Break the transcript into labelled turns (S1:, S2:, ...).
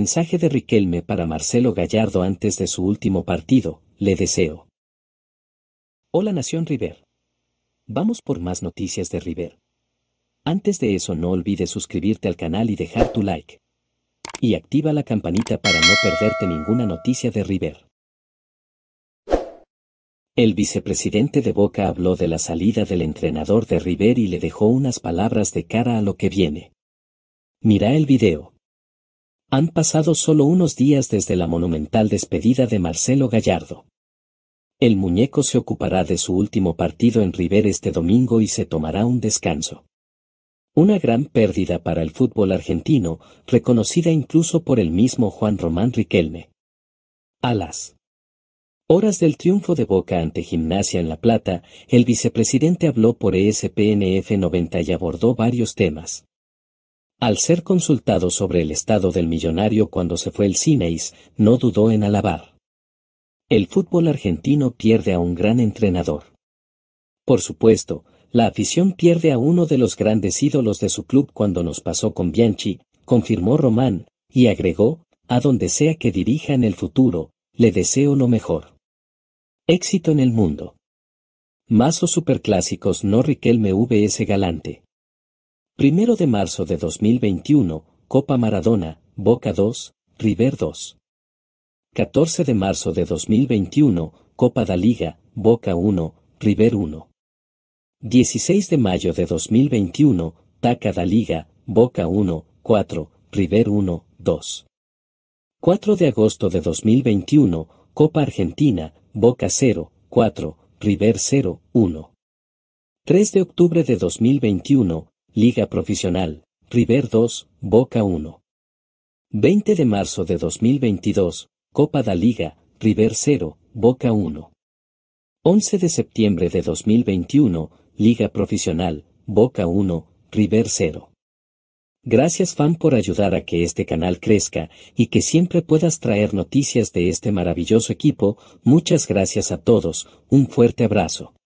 S1: Mensaje de Riquelme para Marcelo Gallardo antes de su último partido, le deseo. Hola Nación River. Vamos por más noticias de River. Antes de eso no olvides suscribirte al canal y dejar tu like. Y activa la campanita para no perderte ninguna noticia de River. El vicepresidente de Boca habló de la salida del entrenador de River y le dejó unas palabras de cara a lo que viene. Mira el video. Han pasado solo unos días desde la monumental despedida de Marcelo Gallardo. El muñeco se ocupará de su último partido en River este domingo y se tomará un descanso. Una gran pérdida para el fútbol argentino, reconocida incluso por el mismo Juan Román Riquelme. Alas. horas del triunfo de Boca ante Gimnasia en La Plata, el vicepresidente habló por ESPNF 90 y abordó varios temas. Al ser consultado sobre el estado del millonario cuando se fue el Cineis, no dudó en alabar. El fútbol argentino pierde a un gran entrenador. Por supuesto, la afición pierde a uno de los grandes ídolos de su club cuando nos pasó con Bianchi, confirmó Román, y agregó, a donde sea que dirija en el futuro, le deseo lo mejor. Éxito en el mundo. o Superclásicos no Riquelme VS Galante. Primero de marzo de 2021, Copa Maradona, Boca 2, River 2. 14 de marzo de 2021, Copa da Liga, Boca 1, River 1. 16 de mayo de 2021, Taca da Liga, Boca 1, 4, River 1, 2. 4 de agosto de 2021, Copa Argentina, Boca 0, 4, River 0, 1. 3 de octubre de 2021, Liga Profesional, River 2, Boca 1. 20 de marzo de 2022, Copa da Liga, River 0, Boca 1. 11 de septiembre de 2021, Liga Profesional, Boca 1, River 0. Gracias fan por ayudar a que este canal crezca y que siempre puedas traer noticias de este maravilloso equipo, muchas gracias a todos, un fuerte abrazo.